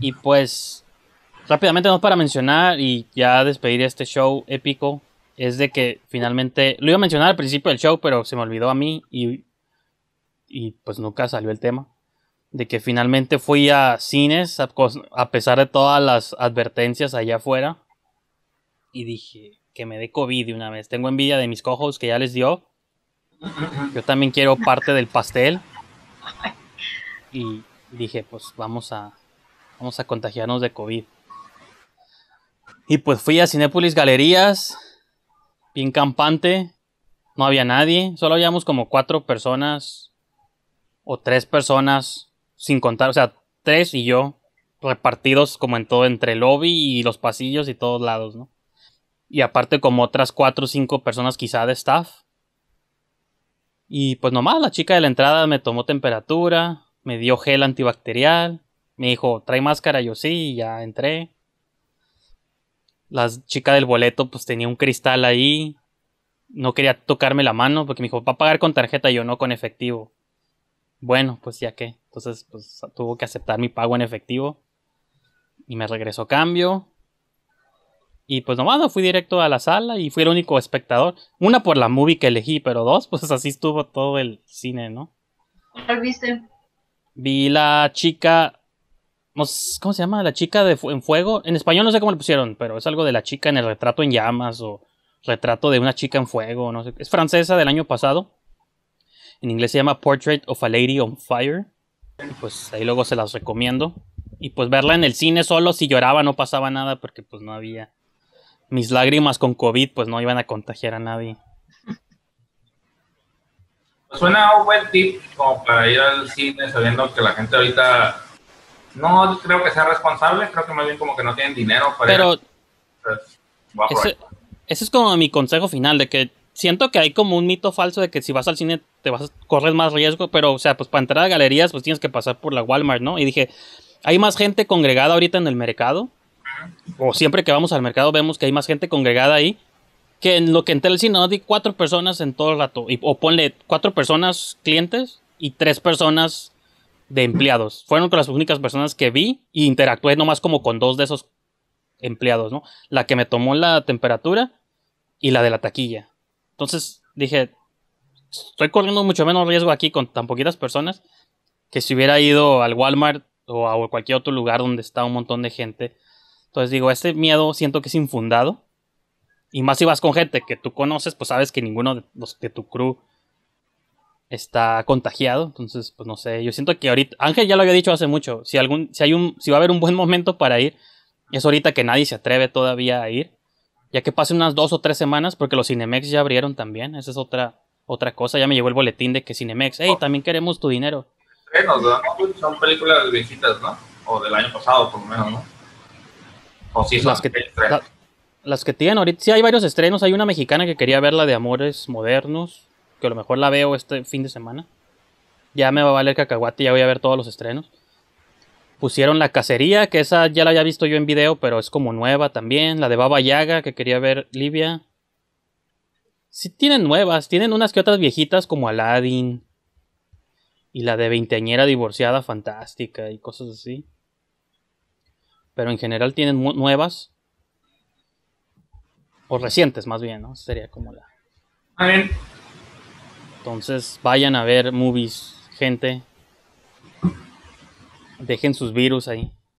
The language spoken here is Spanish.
Y pues, rápidamente no para mencionar y ya despedir este show épico, es de que finalmente, lo iba a mencionar al principio del show, pero se me olvidó a mí y, pues nunca salió el tema. De que finalmente fui a cines a, pesar de todas las advertencias allá afuera. Y dije, que me dé COVID una vez. Tengo envidia de mis cojos que ya les dio. Yo también quiero parte del pastel. Y dije, pues vamos a, vamos a contagiarnos de COVID. Y pues fui a Cinépolis Galerías, bien campante, no había nadie, solo habíamos como cuatro personas o tres personas, sin contar, o sea, tres y yo, repartidos como en todo, entre el lobby y los pasillos y todos lados, ¿no? Y aparte como otras cuatro o cinco personas quizá de staff. Y pues nomás la chica de la entrada me tomó temperatura, me dio gel antibacterial, me dijo, trae máscara, yo sí, ya entré. La chica del boleto pues tenía un cristal ahí. No quería tocarme la mano porque me dijo, va a pagar con tarjeta y yo no con efectivo. Bueno, pues ya qué? Entonces pues tuvo que aceptar mi pago en efectivo. Y me regresó cambio. Y pues nomás no fui directo a la sala y fui el único espectador. Una por la movie que elegí, pero dos, pues así estuvo todo el cine, ¿no? ¿Cuál viste? Vi la chica ¿Cómo se llama? La chica de, en fuego. En español no sé cómo le pusieron, pero es algo de la chica en el retrato en llamas o retrato de una chica en fuego. No sé. Es francesa del año pasado. En inglés se llama Portrait of a Lady on Fire. pues ahí luego se las recomiendo. Y pues verla en el cine solo, si lloraba no pasaba nada porque pues no había... Mis lágrimas con COVID pues no iban a contagiar a nadie. Suena un buen tip como para ir al cine sabiendo que la gente ahorita no creo que sea responsable, creo que más bien como que no tienen dinero para... Pero... ese, es como mi consejo final, de que siento que hay como un mito falso de que si vas al cine te vas a correr más riesgo, pero o sea, pues para entrar a galerías pues tienes que pasar por la Walmart, ¿no? Y dije, hay más gente congregada ahorita en el mercado, o siempre que vamos al mercado vemos que hay más gente congregada ahí, que en lo que entré al cine, no di cuatro personas en todo el rato, y, o ponle cuatro personas clientes y tres personas de empleados. Fueron con las únicas personas que vi y interactué nomás como con dos de esos empleados, ¿no? La que me tomó la temperatura y la de la taquilla. Entonces dije, estoy corriendo mucho menos riesgo aquí con tan poquitas personas que si hubiera ido al Walmart o a cualquier otro lugar donde está un montón de gente. Entonces digo, este miedo siento que es infundado. Y más si vas con gente que tú conoces, pues sabes que ninguno de los de tu crew está contagiado, entonces pues no sé, yo siento que ahorita Ángel ya lo había dicho hace mucho, si algún si hay un si va a haber un buen momento para ir es ahorita que nadie se atreve todavía a ir, ya que pase unas dos o tres semanas porque los Cinemex ya abrieron también, esa es otra otra cosa, ya me llegó el boletín de que Cinemex, hey, oh. también queremos tu dinero. son películas viejitas, ¿no? O del año pasado por lo menos, ¿no? O si son las que, las que tienen ahorita, sí hay varios estrenos, hay una mexicana que quería ver la de Amores Modernos, que a lo mejor la veo este fin de semana. Ya me va a valer cacahuate, ya voy a ver todos los estrenos. Pusieron La Cacería, que esa ya la había visto yo en video, pero es como nueva también. La de Baba Yaga, que quería ver Livia. Sí tienen nuevas, tienen unas que otras viejitas como Aladdin. Y la de veinteañera divorciada fantástica y cosas así. Pero en general tienen nuevas. O recientes más bien, ¿no? Sería como la... A ver, entonces vayan a ver movies, gente. Dejen sus virus ahí.